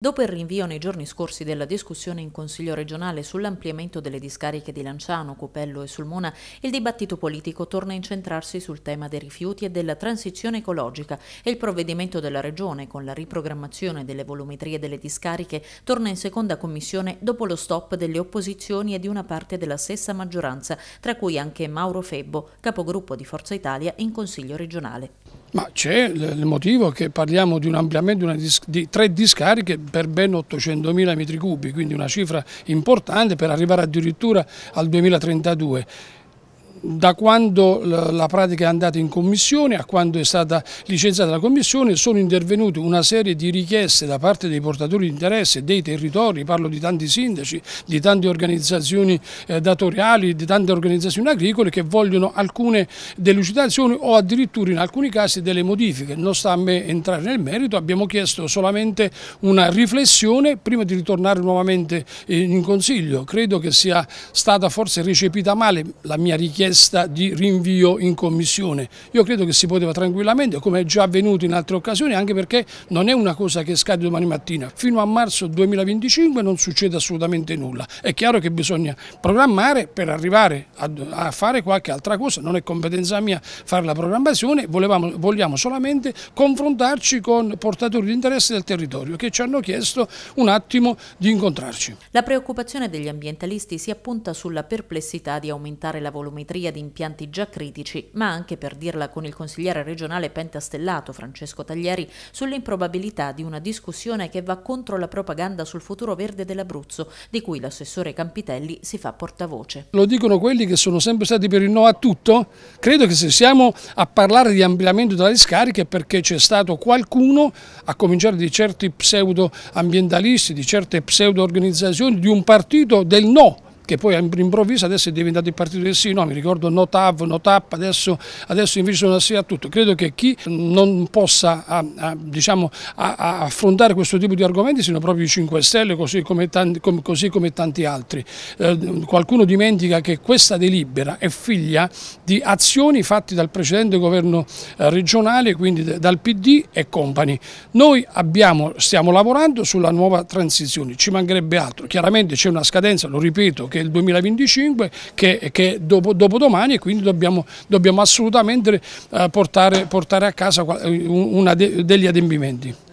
Dopo il rinvio nei giorni scorsi della discussione in Consiglio regionale sull'ampliamento delle discariche di Lanciano, Copello e Sulmona, il dibattito politico torna a incentrarsi sul tema dei rifiuti e della transizione ecologica e il provvedimento della Regione con la riprogrammazione delle volumetrie delle discariche torna in seconda commissione dopo lo stop delle opposizioni e di una parte della stessa maggioranza, tra cui anche Mauro Febbo, capogruppo di Forza Italia in Consiglio regionale. Ma c'è il motivo che parliamo di un ampliamento di, dis di tre discariche per ben 800.000 metri cubi, quindi una cifra importante per arrivare addirittura al 2032 da quando la pratica è andata in commissione a quando è stata licenziata la commissione sono intervenute una serie di richieste da parte dei portatori di interesse, dei territori, parlo di tanti sindaci, di tante organizzazioni eh, datoriali, di tante organizzazioni agricole che vogliono alcune delucidazioni o addirittura in alcuni casi delle modifiche. Non sta a me entrare nel merito, abbiamo chiesto solamente una riflessione prima di ritornare nuovamente eh, in Consiglio. Credo che sia stata forse recepita male la mia richiesta richiesta di rinvio in commissione. Io credo che si poteva tranquillamente, come è già avvenuto in altre occasioni, anche perché non è una cosa che scade domani mattina. Fino a marzo 2025 non succede assolutamente nulla. È chiaro che bisogna programmare per arrivare a, a fare qualche altra cosa, non è competenza mia fare la programmazione, Volevamo, vogliamo solamente confrontarci con portatori di interesse del territorio che ci hanno chiesto un attimo di incontrarci. La preoccupazione degli ambientalisti si appunta sulla perplessità di aumentare la volumetria pediatria di impianti già critici, ma anche per dirla con il consigliere regionale pentastellato Francesco Taglieri sull'improbabilità di una discussione che va contro la propaganda sul futuro verde dell'Abruzzo, di cui l'assessore Campitelli si fa portavoce. Lo dicono quelli che sono sempre stati per il no a tutto? Credo che se siamo a parlare di ampliamento della discarica è perché c'è stato qualcuno, a cominciare di certi pseudo ambientalisti, di certe pseudo organizzazioni, di un partito del no che poi all'improvviso adesso è diventato il partito del sì, no, mi ricordo no TAV, no TAP, adesso, adesso invece sono sì a tutto. Credo che chi non possa a, a, diciamo, a, affrontare questo tipo di argomenti siano proprio i 5 Stelle, così come tanti, com, così come tanti altri. Eh, qualcuno dimentica che questa delibera è figlia di azioni fatte dal precedente governo eh, regionale, quindi dal PD e compagni. Noi abbiamo, stiamo lavorando sulla nuova transizione, ci mancherebbe altro. Chiaramente c'è una scadenza, lo ripeto, che che è il 2025 che, che è dopo, dopodomani e quindi dobbiamo, dobbiamo assolutamente eh, portare, portare, a casa eh, una de, degli adempimenti.